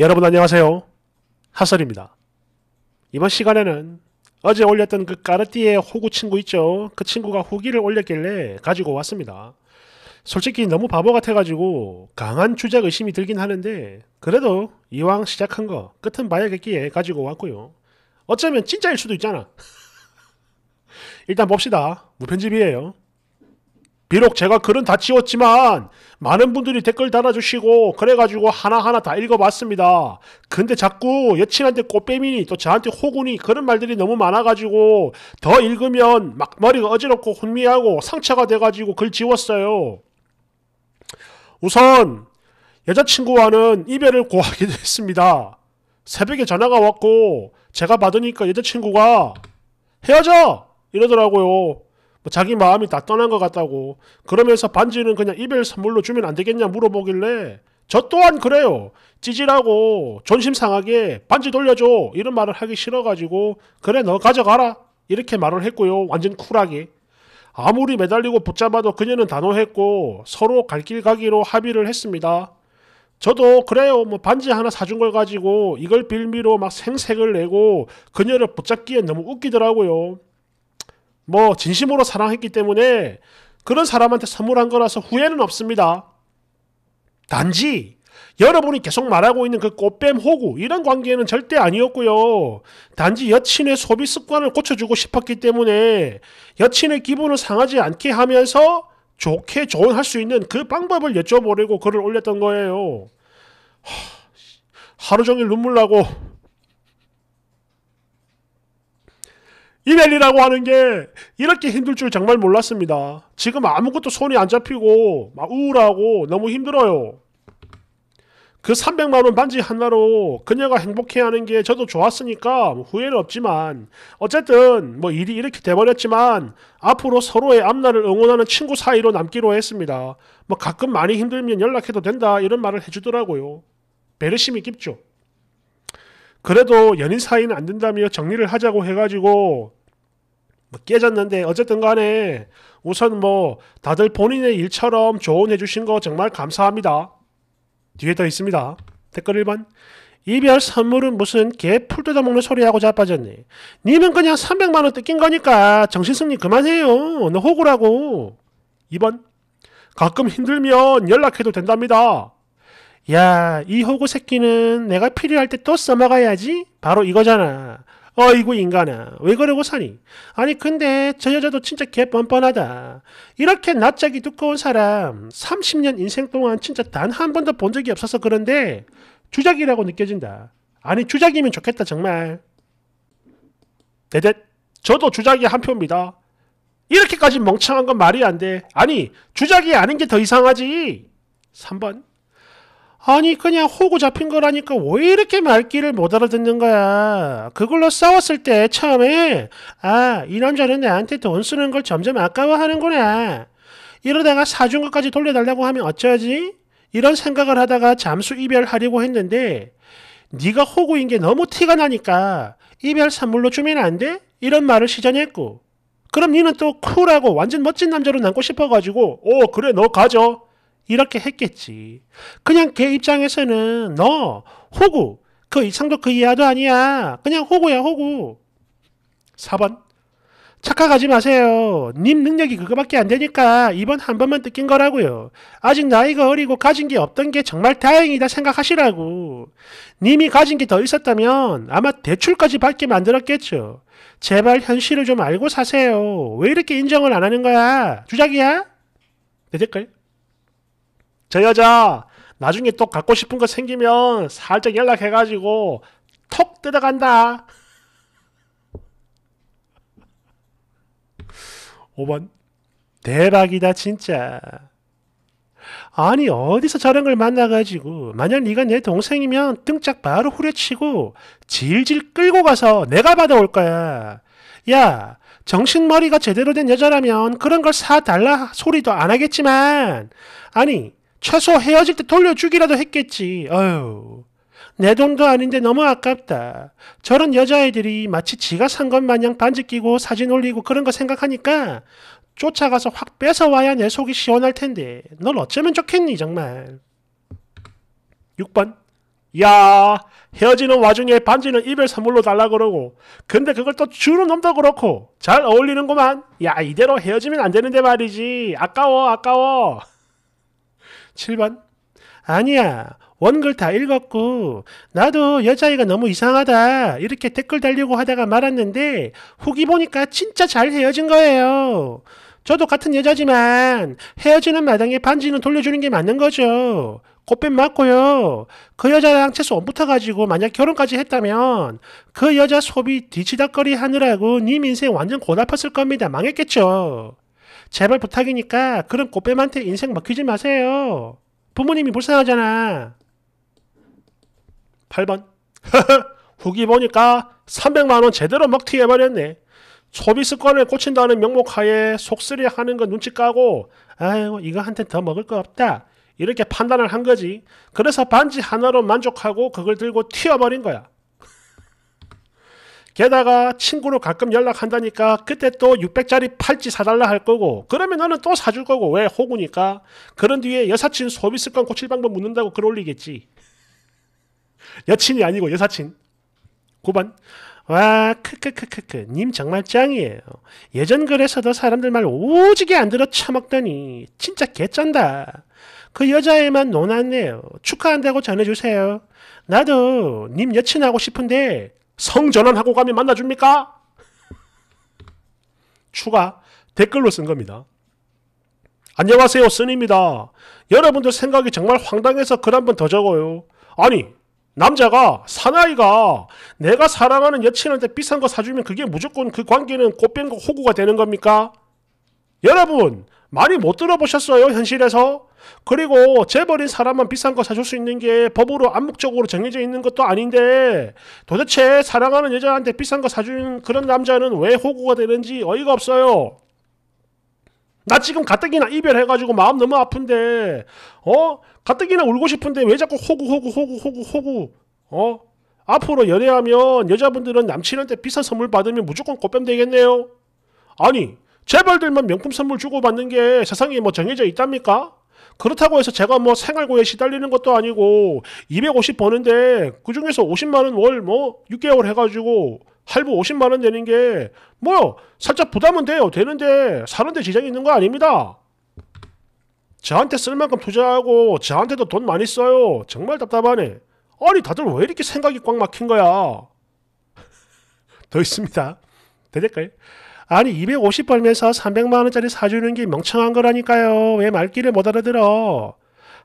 여러분 안녕하세요. 하설입니다. 이번 시간에는 어제 올렸던 그까르띠에 호구 친구 있죠? 그 친구가 후기를 올렸길래 가지고 왔습니다. 솔직히 너무 바보 같아가지고 강한 주작 의심이 들긴 하는데 그래도 이왕 시작한 거 끝은 봐야겠기에 가지고 왔고요. 어쩌면 진짜일 수도 있잖아. 일단 봅시다. 무편집이에요. 비록 제가 글은 다 지웠지만 많은 분들이 댓글 달아주시고 그래가지고 하나하나 다 읽어봤습니다. 근데 자꾸 여친한테 꽃뱀이니 또 저한테 호구니 그런 말들이 너무 많아가지고 더 읽으면 막 머리가 어지럽고 혼미하고 상처가 돼가지고 글 지웠어요. 우선 여자친구와는 이별을 고하기도 했습니다. 새벽에 전화가 왔고 제가 받으니까 여자친구가 헤어져! 이러더라고요. 뭐 자기 마음이 다 떠난 것 같다고 그러면서 반지는 그냥 이별 선물로 주면 안 되겠냐 물어보길래 저 또한 그래요. 찌질하고 존심 상하게 반지 돌려줘 이런 말을 하기 싫어가지고 그래 너 가져가라 이렇게 말을 했고요. 완전 쿨하게. 아무리 매달리고 붙잡아도 그녀는 단호했고 서로 갈 길 가기로 합의를 했습니다. 저도 그래요. 뭐 반지 하나 사준 걸 가지고 이걸 빌미로 막 생색을 내고 그녀를 붙잡기에 너무 웃기더라고요. 뭐 진심으로 사랑했기 때문에 그런 사람한테 선물한 거라서 후회는 없습니다. 단지 여러분이 계속 말하고 있는 그 꽃뱀 호구 이런 관계는 절대 아니었고요. 단지 여친의 소비 습관을 고쳐주고 싶었기 때문에 여친의 기분을 상하지 않게 하면서 좋게 조언할 수 있는 그 방법을 여쭤보려고 글을 올렸던 거예요. 하루 종일 눈물 나고 이벨이라고 하는 게 이렇게 힘들 줄 정말 몰랐습니다. 지금 아무것도 손이 안 잡히고 막 우울하고 너무 힘들어요. 그 300만 원 반지 하나로 그녀가 행복해하는 게 저도 좋았으니까 뭐 후회는 없지만 어쨌든 뭐 일이 이렇게 돼버렸지만 앞으로 서로의 앞날을 응원하는 친구 사이로 남기로 했습니다. 뭐 가끔 많이 힘들면 연락해도 된다 이런 말을 해주더라고요. 배려심이 깊죠. 그래도 연인 사이는 안 된다며 정리를 하자고 해가지고 뭐 깨졌는데 어쨌든 간에 우선 뭐 다들 본인의 일처럼 조언해 주신 거 정말 감사합니다. 뒤에 더 있습니다. 댓글 1번 이별 선물은 무슨 개 풀 뜯어먹는 소리하고 자빠졌니? 님은 그냥 300만원 뜯긴 거니까 정신승리 그만해요. 너 호구라고. 2번 가끔 힘들면 연락해도 된답니다. 야, 이 호구 새끼는 내가 필요할 때 또 써먹어야지? 바로 이거잖아. 어이구 인간아 왜 그러고 사니? 아니 근데 저 여자도 진짜 개 뻔뻔하다. 이렇게 낯짝이 두꺼운 사람 30년 인생 동안 진짜 단 한 번도 본 적이 없어서 그런데 주작이라고 느껴진다. 아니 주작이면 좋겠다 정말. 대대 저도 주작이 한 표입니다. 이렇게까지 멍청한 건 말이 안 돼. 아니 주작이 아닌 게 더 이상하지. 3번 아니 그냥 호구 잡힌 거라니까 왜 이렇게 말귀를 못 알아듣는 거야. 그걸로 싸웠을 때 처음에 아 이 남자는 나한테 돈 쓰는 걸 점점 아까워하는구나. 이러다가 사준 것까지 돌려달라고 하면 어쩌지? 이런 생각을 하다가 잠수 이별하려고 했는데 네가 호구인 게 너무 티가 나니까 이별 선물로 주면 안 돼? 이런 말을 시전했고 그럼 니는 또 쿨하고 완전 멋진 남자로 남고 싶어가지고 오 그래 너 가져 이렇게 했겠지. 그냥 걔 입장에서는 너 호구 그 이상도 그 이하도 아니야. 그냥 호구야 호구. 4번 착각하지 마세요. 님 능력이 그거밖에 안 되니까 이번 한 번만 느낀 거라고요. 아직 나이가 어리고 가진 게 없던 게 정말 다행이다 생각하시라고. 님이 가진 게 더 있었다면 아마 대출까지 받게 만들었겠죠. 제발 현실을 좀 알고 사세요. 왜 이렇게 인정을 안 하는 거야? 주작이야? 내 댓글. 저 여자 나중에 또 갖고 싶은 거 생기면 살짝 연락해가지고 톡 뜯어간다. 5번 대박이다 진짜. 아니 어디서 저런 걸 만나가지고 만약 네가 내 동생이면 등짝 바로 후려치고 질질 끌고 가서 내가 받아올 거야. 야 정신머리가 제대로 된 여자라면 그런 걸 사달라 소리도 안 하겠지만 아니 최소 헤어질 때 돌려주기라도 했겠지. 어휴. 내 돈도 아닌데 너무 아깝다. 저런 여자애들이 마치 지가 산 것 마냥 반지 끼고 사진 올리고 그런 거 생각하니까 쫓아가서 확 뺏어와야 내 속이 시원할 텐데 넌 어쩌면 좋겠니 정말. 6번 야 헤어지는 와중에 반지는 이별 선물로 달라 그러고 근데 그걸 또 주는 놈도 그렇고 잘 어울리는구만 야 이대로 헤어지면 안 되는데 말이지 아까워 아까워 7번. 아니야. 원글 다 읽었고, 나도 여자애가 너무 이상하다. 이렇게 댓글 달리고 하다가 말았는데, 후기 보니까 진짜 잘 헤어진 거예요. 저도 같은 여자지만, 헤어지는 마당에 반지는 돌려주는 게 맞는 거죠. 꽃뱀 맞고요. 그 여자랑 채소 안 붙어가지고 만약 결혼까지 했다면 그 여자 소비 뒤치다거리 하느라고 님 네 인생 완전 곧아팠을 겁니다. 망했겠죠. 제발 부탁이니까 그런 꽃뱀한테 인생 먹히지 마세요. 부모님이 불쌍하잖아. 8번 후기 보니까 300만원 제대로 먹튀해버렸네. 소비 습관을 고친다는 명목하에 속쓰리하는 건 눈치 까고 아이고 이거 한테더 먹을 거 없다. 이렇게 판단을 한 거지. 그래서 반지 하나로 만족하고 그걸 들고 튀어버린 거야. 게다가 친구로 가끔 연락한다니까 그때 또 600짜리 팔찌 사달라 할 거고 그러면 너는 또 사줄 거고 왜 호구니까 그런 뒤에 여사친 소비 습관 고칠 방법 묻는다고 글 올리겠지 여친이 아니고 여사친 9번 와 크크크크크 님 정말 짱이에요 예전 글에서도 사람들 말 오지게 안 들어 처먹더니 진짜 개짠다 그 여자애만 논았네요 축하한다고 전해주세요 나도 님 여친하고 싶은데 성전환하고 가면 만나줍니까? 추가 댓글로 쓴 겁니다. 안녕하세요 쓴입니다. 여러분들 생각이 정말 황당해서 글 한 번 더 적어요. 아니 남자가 사나이가 내가 사랑하는 여친한테 비싼 거 사주면 그게 무조건 그 관계는 꽃뱀과 호구가 되는 겁니까? 여러분 많이 못 들어보셨어요 현실에서? 그리고 재벌인 사람만 비싼 거 사줄 수 있는 게 법으로 암묵적으로 정해져 있는 것도 아닌데 도대체 사랑하는 여자한테 비싼 거사준 그런 남자는 왜 호구가 되는지 어이가 없어요. 나 지금 가뜩이나 이별해가지고 마음 너무 아픈데 어? 가뜩이나 울고 싶은데 왜 자꾸 호구 호구 호구 호구 호구 어? 앞으로 연애하면 여자분들은 남친한테 비싼 선물 받으면 무조건 꽃뱀 되겠네요. 아니 재벌들만 명품 선물 주고받는 게 세상에 뭐 정해져 있답니까? 그렇다고 해서 제가 뭐 생활고에 시달리는 것도 아니고 250 버는데 그중에서 50만 원 월 뭐 6개월 해가지고 할부 50만 원 되는 게 뭐 살짝 부담은 돼요. 되는데 사는데 지장이 있는 거 아닙니다. 저한테 쓸 만큼 투자하고 저한테도 돈 많이 써요. 정말 답답하네. 아니 다들 왜 이렇게 생각이 꽉 막힌 거야? 더 있습니다. 되될까요? 아니 250 벌면서 300만 원짜리 사주는 게 멍청한 거라니까요. 왜 말귀를 못 알아들어.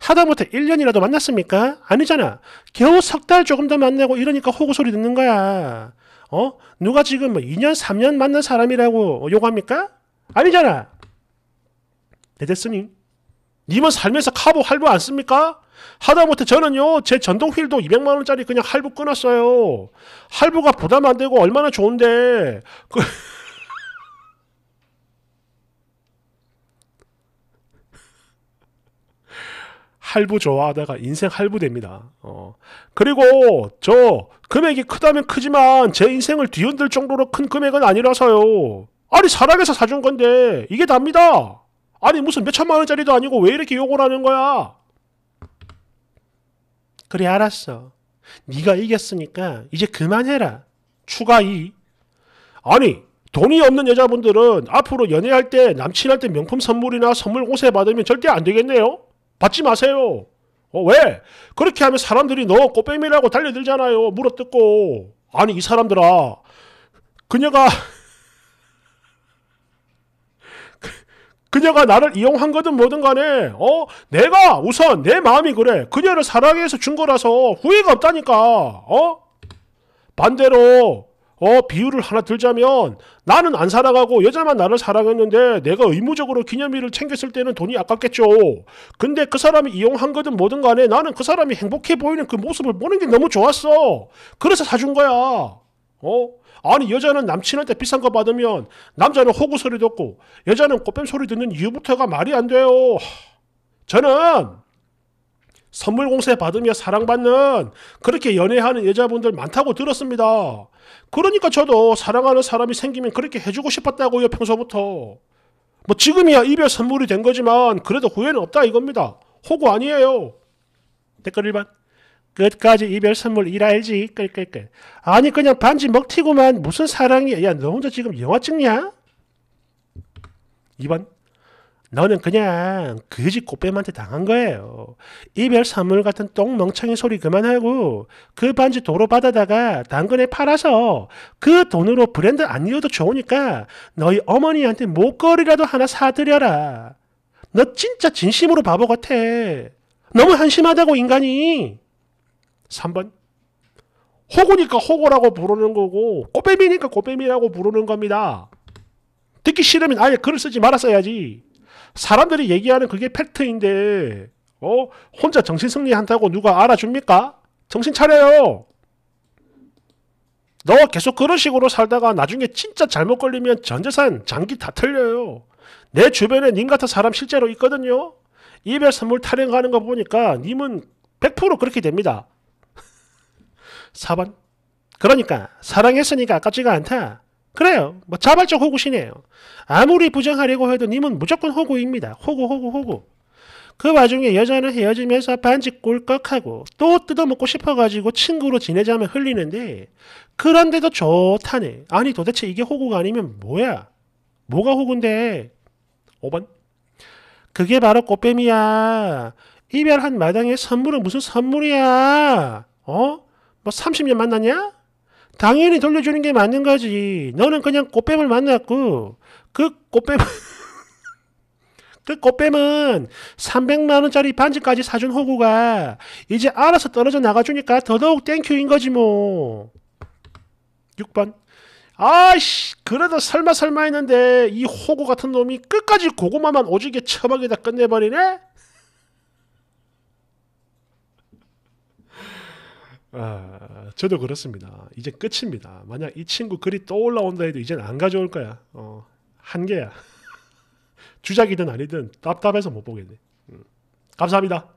하다못해 1년이라도 만났습니까? 아니잖아. 겨우 석 달 조금 더 만나고 이러니까 호구 소리 듣는 거야. 어? 누가 지금 뭐 2년, 3년 만난 사람이라고 욕합니까 아니잖아. 대대스님. 네, 님은 살면서 카보 할부 안 씁니까? 하다못해 저는요 제 전동 휠도 200만 원짜리 그냥 할부 끊었어요. 할부가 부담 안 되고 얼마나 좋은데 그 할부 좋아하다가 인생 할부됩니다. 어. 그리고 저 금액이 크다면 크지만 제 인생을 뒤흔들 정도로 큰 금액은 아니라서요. 아니 사랑해서 사준 건데 이게 답니다. 아니 무슨 몇천만 원짜리도 아니고 왜 이렇게 욕을 하는 거야? 그래 알았어. 네가 이겼으니까 이제 그만해라. 추가 2. 아니 돈이 없는 여자분들은 앞으로 연애할 때 남친한테 명품 선물이나 선물 옷에 받으면 절대 안 되겠네요. 받지 마세요. 어, 왜? 그렇게 하면 사람들이 너 꽃뱀이라고 달려들잖아요. 물어뜯고. 아니, 이 사람들아. 그녀가, 그녀가 나를 이용한 거든 뭐든 간에, 어? 내가 우선 내 마음이 그래. 그녀를 사랑해서 준 거라서 후회가 없다니까. 어? 반대로 어, 비유를 하나 들자면 나는 안 사랑하고 여자만 나를 사랑했는데 내가 의무적으로 기념일을 챙겼을 때는 돈이 아깝겠죠. 근데 그 사람이 이용한 거든 뭐든 간에 나는 그 사람이 행복해 보이는 그 모습을 보는 게 너무 좋았어. 그래서 사준 거야. 어? 아니 여자는 남친한테 비싼 거 받으면 남자는 호구 소리 듣고 여자는 꽃뱀 소리 듣는 이유부터가 말이 안 돼요. 저는 선물 공세 받으며 사랑받는 그렇게 연애하는 여자분들 많다고 들었습니다. 그러니까 저도 사랑하는 사람이 생기면 그렇게 해주고 싶었다고요, 평소부터. 뭐 지금이야 이별 선물이 된 거지만 그래도 후회는 없다 이겁니다. 호구 아니에요. 댓글 1번. 끝까지 이별 선물 일알지 끌끌끌. 아니 그냥 반지 먹튀고만 무슨 사랑이야. 야너 혼자 지금 영화 찍냐? 2번. 너는 그냥 그지 꽃뱀한테 당한 거예요. 이별 선물 같은 똥멍청이 소리 그만하고 그 반지 도로 받아다가 당근에 팔아서 그 돈으로 브랜드 아니어도 좋으니까 너희 어머니한테 목걸이라도 하나 사드려라. 너 진짜 진심으로 바보 같아. 너무 한심하다고 인간이. 3번 호구니까 호구라고 부르는 거고 꽃뱀이니까 꽃뱀이라고 부르는 겁니다. 듣기 싫으면 아예 글을 쓰지 말았어야지. 사람들이 얘기하는 그게 팩트인데 어 혼자 정신 승리한다고 누가 알아줍니까? 정신 차려요. 너 계속 그런 식으로 살다가 나중에 진짜 잘못 걸리면 전재산 장기 다틀려요내 주변에 님 같은 사람 실제로 있거든요. 이별 선물 탈행하는 거 보니까 님은 100% 그렇게 됩니다. 4번. 그러니까 사랑했으니까 아깝지가 않다. 그래요. 뭐 자발적 호구시네요 아무리 부정하려고 해도 님은 무조건 호구입니다. 호구, 호구, 호구. 그 와중에 여자는 헤어지면서 반지 꿀꺽하고 또 뜯어먹고 싶어가지고 친구로 지내자며 흘리는데 그런데도 좋다네. 아니 도대체 이게 호구가 아니면 뭐야? 뭐가 호구인데? 5번. 그게 바로 꽃뱀이야. 이별한 마당에 선물은 무슨 선물이야? 어? 뭐 30년 만났냐? 당연히 돌려주는 게 맞는 거지. 너는 그냥 꽃뱀을 만났고 그 꽃뱀 그 꽃뱀은 300만 원짜리 반지까지 사준 호구가 이제 알아서 떨어져 나가주니까 더더욱 땡큐인 거지 뭐. 6번. 아씨 그래도 설마 설마 했는데 이 호구 같은 놈이 끝까지 고구마만 오지게 처박이다 끝내버리네? 아, 저도 그렇습니다. 이제 끝입니다. 만약 이 친구 글이 떠 올라온다 해도 이젠 안 가져올 거야. 어, 한계야. 주작이든 아니든 답답해서 못 보겠네. 음. 감사합니다.